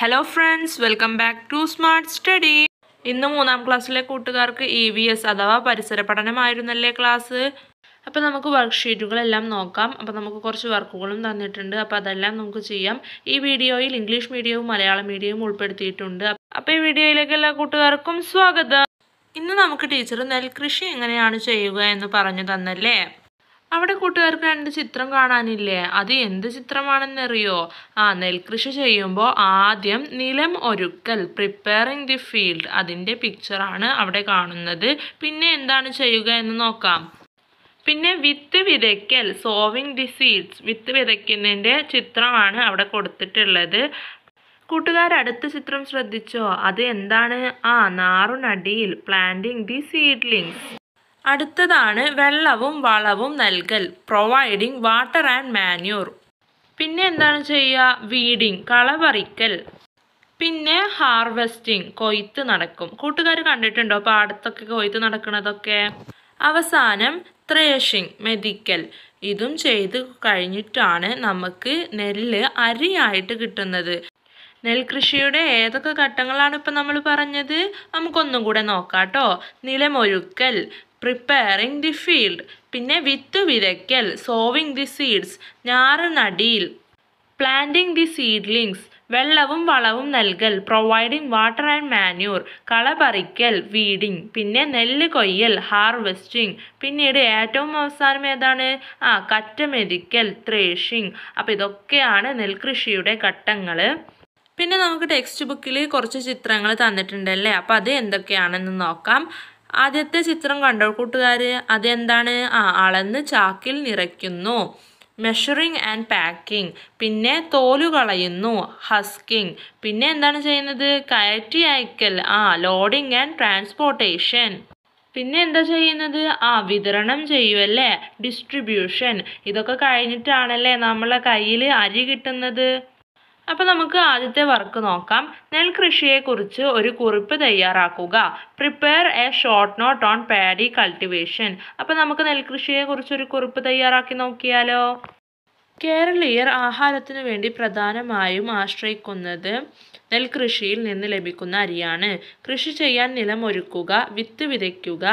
Hello friends welcome back to smart study ഇന്ന് മൂന്നാം ക്ലാസ്സിലെ കൂട്ടുകാർക്ക് ഇ വി എസ് അഥവാ പരിസര പഠനമായിരുന്നല്ലേ ക്ലാസ് അപ്പോൾ നമുക്ക് വർക്ക് ഷീറ്റുകളെല്ലാം നോക്കാം അപ്പോൾ നമുക്ക് കുറച്ച് വർക്കുകളും തന്നിട്ടുണ്ട് അപ്പോൾ അതെല്ലാം നമുക്ക് ചെയ്യാം ഈ വീഡിയോയിൽ ഇംഗ്ലീഷ് മീഡിയവും മലയാളം മീഡിയവും ഉൾപ്പെടുത്തിയിട്ടുണ്ട് അപ്പോൾ ഈ വീഡിയോയിലേക്ക് എല്ലാ കൂട്ടുകാർക്കും സ്വാഗതം ഇന്ന് നമുക്ക് ടീച്ചർ നെൽകൃഷി എങ്ങനെയാണ് ചെയ്യുക എന്ന് പറഞ്ഞു തന്നല്ലേ അവിടെ കൂട്ടുകാർക്ക് രണ്ട് ചിത്രം കാണാനില്ലേ അത് എന്ത് ചിത്രമാണെന്നറിയോ ആ നെൽകൃഷി ചെയ്യുമ്പോൾ ആദ്യം നിലം ഒരുക്കൽ പ്രിപ്പയറിങ് ദി ഫീൽഡ് അതിൻ്റെ പിക്ചറാണ് അവിടെ കാണുന്നത് പിന്നെ എന്താണ് ചെയ്യുക എന്ന് നോക്കാം പിന്നെ വിത്ത് വിതയ്ക്കൽ സോവിങ് ദി സീഡ്സ് വിത്ത് വിതയ്ക്കുന്നതിൻ്റെ ചിത്രമാണ് അവിടെ കൊടുത്തിട്ടുള്ളത് കൂട്ടുകാർ അടുത്ത ചിത്രം ശ്രദ്ധിച്ചോ അത് എന്താണ് ആ നാറുനടിയിൽ പ്ലാന്റിങ് ദി സീഡ്ലിങ്സ് അടുത്തതാണ് വെള്ളവും വളവും നൽകൽ പ്രൊവൈഡിങ് വാട്ടർ ആൻഡ് മാന്യൂർ പിന്നെ എന്താണ് ചെയ്യുക വീഡിങ് കളപറിക്കൽ പിന്നെ ഹാർവെസ്റ്റിങ് കൊയ്ത്ത് നടക്കും കൂട്ടുകാർ കണ്ടിട്ടുണ്ടോ പാടത്തൊക്കെ കൊയ്ത്ത് നടക്കുന്നതൊക്കെ അവസാനം ത്രേഷിങ് മെതിക്കൽ ഇതും ചെയ്ത് കഴിഞ്ഞിട്ടാണ് നമുക്ക് നെല്ല് അരിയായിട്ട് കിട്ടുന്നത് നെൽകൃഷിയുടെ ഏതൊക്കെ ഘട്ടങ്ങളാണ് ഇപ്പം നമ്മൾ പറഞ്ഞത് നമുക്കൊന്നും കൂടെ നോക്കാം കേട്ടോ നിലമൊരുക്കൽ പ്രിപ്പയറിംഗ് ദി ഫീൽഡ് പിന്നെ വിത്ത് വിതയ്ക്കൽ സോവിങ് ദി സീഡ്സ് ഞാറ് നടിയിൽ പ്ലാന്റിംഗ് ദി സീഡ്ലിങ്സ് വെള്ളവും വളവും നൽകൽ പ്രൊവൈഡിംഗ് വാട്ടർ ആൻഡ് മാന്യൂർ കള പറിക്കൽ വീഡിങ് പിന്നെ നെല്ല് കൊയ്യൽ ഹാർവെസ്റ്റിംഗ് പിന്നീട് ഏറ്റവും അവസാനം ഏതാണ് ആ കറ്റമെതിക്കൽ ത്രേഷിങ് അപ്പം ഇതൊക്കെയാണ് നെൽകൃഷിയുടെ ഘട്ടങ്ങൾ പിന്നെ നമുക്ക് ടെക്സ്റ്റ് ബുക്കിൽ കുറച്ച് ചിത്രങ്ങൾ തന്നിട്ടുണ്ടല്ലേ അപ്പോൾ അത് എന്തൊക്കെയാണെന്ന് നോക്കാം ആദ്യത്തെ ചിത്രം കണ്ടോ കൂട്ടുകാർ അതെന്താണ് ആ അളന്ന് ചാക്കിൽ നിറയ്ക്കുന്നു മെഷറിങ് ആൻഡ് പാക്കിംഗ് പിന്നെ തോലു കളയുന്നു ഹസ്കിങ് പിന്നെ എന്താണ് ചെയ്യുന്നത് കയറ്റി അയക്കൽ ആ ലോഡിംഗ് ആൻഡ് ട്രാൻസ്പോർട്ടേഷൻ പിന്നെ എന്താ ചെയ്യുന്നത് ആ വിതരണം ചെയ്യുമല്ലേ ഡിസ്ട്രിബ്യൂഷൻ ഇതൊക്കെ കഴിഞ്ഞിട്ടാണല്ലേ നമ്മളെ കയ്യിൽ അരി കിട്ടുന്നത് അപ്പോൾ നമുക്ക് ആദ്യത്തെ വർക്ക് നോക്കാം കുറിച്ച് ഒരു കുറിപ്പ് തയ്യാറാക്കുക prepare a short note on paddy cultivation അപ്പോൾ നമുക്ക് കുറിച്ച് ഒരു കുറിപ്പ് തയ്യാറാക്കി നോക്കിയാലോ കേരളീയർ ആഹാരത്തിനു വേണ്ടി പ്രധാനമായും ആശ്രയിക്കുന്നത് നെൽകൃഷിയിൽ നിന്ന് ലഭിക്കുന്ന അരിയാണ് കൃഷി ചെയ്യാൻ നിലമൊരുക്കുക വിത്ത് വിതയ്ക്കുക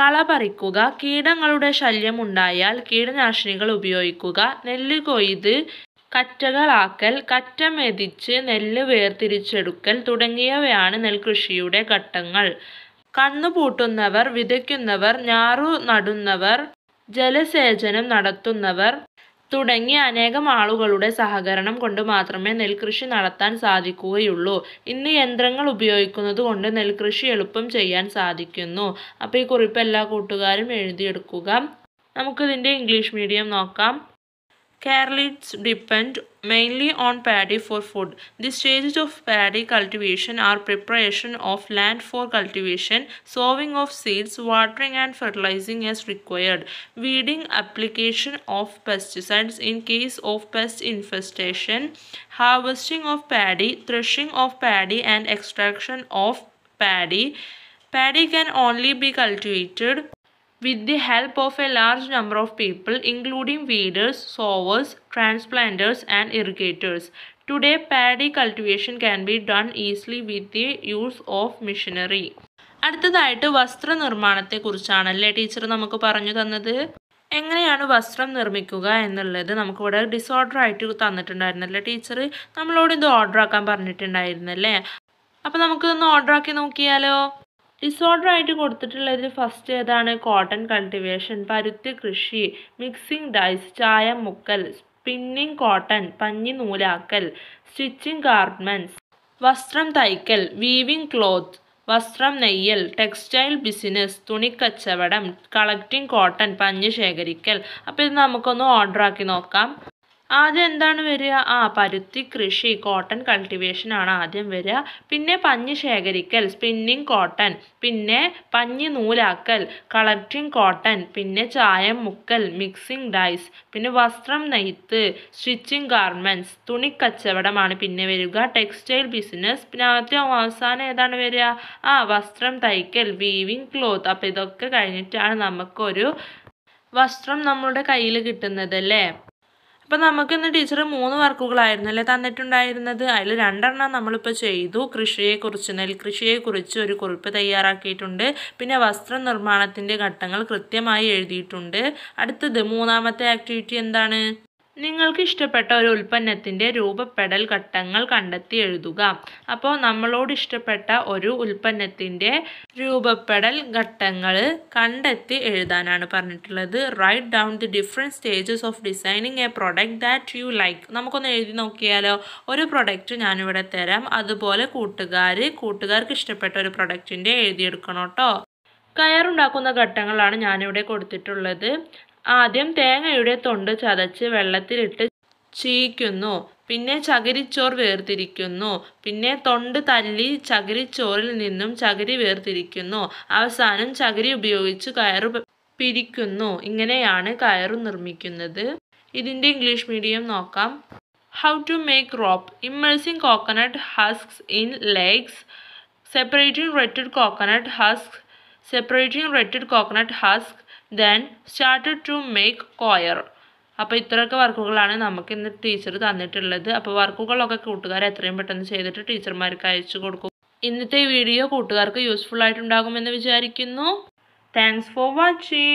കള പറിക്കുക കീടങ്ങളുടെ ശല്യം ഉണ്ടായാൽ കീടനാശിനികൾ ഉപയോഗിക്കുക നെല്ല് കൊയ്ത് കറ്റകളാക്കൽ കറ്റ മെതിച്ച് നെല്ല് വേർതിരിച്ചെടുക്കൽ തുടങ്ങിയവയാണ് നെൽകൃഷിയുടെ ഘട്ടങ്ങൾ കണ്ണുപൂട്ടുന്നവർ വിതയ്ക്കുന്നവർ ഞാറു നടുന്നവർ ജലസേചനം നടത്തുന്നവർ തുടങ്ങി അനേകം ആളുകളുടെ സഹകരണം കൊണ്ട് മാത്രമേ നെൽകൃഷി നടത്താൻ സാധിക്കുകയുള്ളൂ ഇന്ന് യന്ത്രങ്ങൾ ഉപയോഗിക്കുന്നത് കൊണ്ട് നെൽകൃഷി എളുപ്പം ചെയ്യാൻ സാധിക്കുന്നു അപ്പോൾ ഈ കുറിപ്പ് എല്ലാ കൂട്ടുകാരും എഴുതിയെടുക്കുക നമുക്കിതിൻ്റെ ഇംഗ്ലീഷ് മീഡിയം നോക്കാം Carlets depend mainly on paddy for food. The stages of paddy cultivation are preparation of land for cultivation, sowing of seeds, watering and fertilizing as required, weeding, application of pesticides in case of pest infestation, harvesting of paddy, threshing of paddy and extraction of paddy. Paddy can only be cultivated with the help of a large number of people including weeders sowers transplanters and irrigators today paddy cultivation can be done easily with the use of machinery. അടുത്തതായിട്ട് വസ്ത്രനിർമ്മാണത്തെക്കുറിച്ചാണ് കുറിച്ചാണല്ലേ teacher നമുക്ക് പറഞ്ഞു തന്നത് എങ്ങനെയാണ് വസ്ത്രം നിർമ്മിക്കുക എന്നുള്ളത് നമുക്കിവിടെ disorder ആയിട്ട് തന്നിട്ടുണ്ടായിരുന്നല്ലേ ടീച്ചർ നമ്മളോട് ഇത് ഓർഡർ ആക്കാൻ പറഞ്ഞിട്ടുണ്ടായിരുന്നല്ലേ അപ്പോൾ നമുക്കിതൊന്ന് ഓർഡർ ആക്കി നോക്കിയാലോ ഡിസോർഡർ ആയിട്ട് കൊടുത്തിട്ടുള്ളതിൽ ഫസ്റ്റ് ഏതാണ് കോട്ടൺ കൾട്ടിവേഷൻ പരുത്തി കൃഷി മിക്സിംഗ് ഡൈസ് ചായ മുക്കൽ സ്പിന്നിംഗ് കോട്ടൺ പഞ്ഞി നൂലാക്കൽ സ്റ്റിച്ചിങ് ഗാർമെൻറ്റ്സ് വസ്ത്രം തയ്ക്കൽ വീവിംഗ് ക്ലോത്ത് വസ്ത്രം നെയ്യൽ ടെക്സ്റ്റൈൽ ബിസിനസ് തുണിക്കച്ചവടം കളക്റ്റിംഗ് കോട്ടൺ പഞ്ഞി ശേഖരിക്കൽ അപ്പോൾ ഇത് നമുക്കൊന്ന് ഓർഡർ ആക്കി നോക്കാം ആദ്യം എന്താണ് വരിക ആ പരുത്തി കൃഷി കോട്ടൺ കൾട്ടിവേഷൻ ആണ് ആദ്യം വരിക പിന്നെ പഞ്ഞ് ശേഖരിക്കൽ സ്പിന്നിങ് കോട്ടൺ പിന്നെ പഞ്ഞ് നൂലാക്കൽ കളക്റ്റിംഗ് കോട്ടൺ പിന്നെ ചായം മുക്കൽ മിക്സിംഗ് ഡൈസ് പിന്നെ വസ്ത്രം നെയ്ത്ത് സ്റ്റിച്ചിങ് ഗാർമെൻറ്റ്സ് തുണിക്കച്ചവടമാണ് പിന്നെ വരിക ടെക്സ്റ്റൈൽ ബിസിനസ് പിന്നെ ആദ്യം അവസാനം ഏതാണ് വരിക ആ വസ്ത്രം തയ്ക്കൽ വീവിങ് ക്ലോത്ത് അപ്പോൾ ഇതൊക്കെ കഴിഞ്ഞിട്ടാണ് നമുക്കൊരു വസ്ത്രം നമ്മുടെ കയ്യിൽ കിട്ടുന്നത് അല്ലേ അപ്പോൾ നമുക്കിന്ന് ടീച്ചർ മൂന്ന് വർക്കുകളായിരുന്നു തന്നിട്ടുണ്ടായിരുന്നത് അതിൽ രണ്ടെണ്ണം നമ്മളിപ്പോൾ ചെയ്തു കൃഷിയെക്കുറിച്ച് നെൽകൃഷിയെക്കുറിച്ച് ഒരു കുറിപ്പ് തയ്യാറാക്കിയിട്ടുണ്ട് പിന്നെ വസ്ത്രനിർമ്മാണത്തിൻ്റെ ഘട്ടങ്ങൾ കൃത്യമായി എഴുതിയിട്ടുണ്ട് അടുത്തത് മൂന്നാമത്തെ ആക്ടിവിറ്റി എന്താണ് നിങ്ങൾക്ക് ഇഷ്ടപ്പെട്ട ഒരു ഉൽപ്പന്നത്തിൻ്റെ രൂപപ്പെടൽ ഘട്ടങ്ങൾ കണ്ടെത്തി എഴുതുക അപ്പോൾ നമ്മളോട് ഇഷ്ടപ്പെട്ട ഒരു ഉൽപ്പന്നത്തിൻ്റെ രൂപപ്പെടൽ ഘട്ടങ്ങൾ കണ്ടെത്തി എഴുതാനാണ് പറഞ്ഞിട്ടുള്ളത് write down the different stages of designing a product that you like നമുക്കൊന്ന് എഴുതി നോക്കിയാലോ ഒരു പ്രൊഡക്റ്റ് ഞാനിവിടെ തരാം അതുപോലെ കൂട്ടുകാർ കൂട്ടുകാർക്ക് ഇഷ്ടപ്പെട്ട ഒരു പ്രൊഡക്റ്റിൻ്റെ എഴുതിയെടുക്കണം കേട്ടോ കയറുണ്ടാക്കുന്ന ഘട്ടങ്ങളാണ് ഞാനിവിടെ കൊടുത്തിട്ടുള്ളത് ആദ്യം തേങ്ങയുടെ തൊണ്ട് ചതച്ച് വെള്ളത്തിലിട്ട് ചീയ്ക്കുന്നു പിന്നെ ചകിരിച്ചോർ വേർതിരിക്കുന്നു പിന്നെ തൊണ്ട് തല്ലി ചകിരിച്ചോറിൽ നിന്നും ചകിരി വേർതിരിക്കുന്നു അവസാനം ചകിരി ഉപയോഗിച്ച് കയറു പിരിക്കുന്നു ഇങ്ങനെയാണ് കയറു നിർമ്മിക്കുന്നത് ഇതിൻ്റെ ഇംഗ്ലീഷ് മീഡിയം നോക്കാം how to make rope immersing coconut husks in lakes separating retted coconut husk separating retted coconut husk then start to make coir അപ്പോൾ ഇത്രയൊക്കെ വർക്കുകളാണ് നമുക്ക് ഇന്ന് ടീച്ചർ തന്നിട്ടുള്ളത് അപ്പോൾ വർക്കുകളൊക്കെ കൂട്ടുകാർ എത്രയും പെട്ടെന്ന് ചെയ്തിട്ട് ടീച്ചർമാർക്ക് അയച്ചു കൊടുക്കും ഇന്നത്തെ വീഡിയോ കൂട്ടുകാർക്ക് യൂസ്ഫുൾ ആയിട്ടുണ്ടാകുമെന്ന് വിചാരിക്കുന്നു താങ്ക്സ് ഫോർ വാച്ചിങ്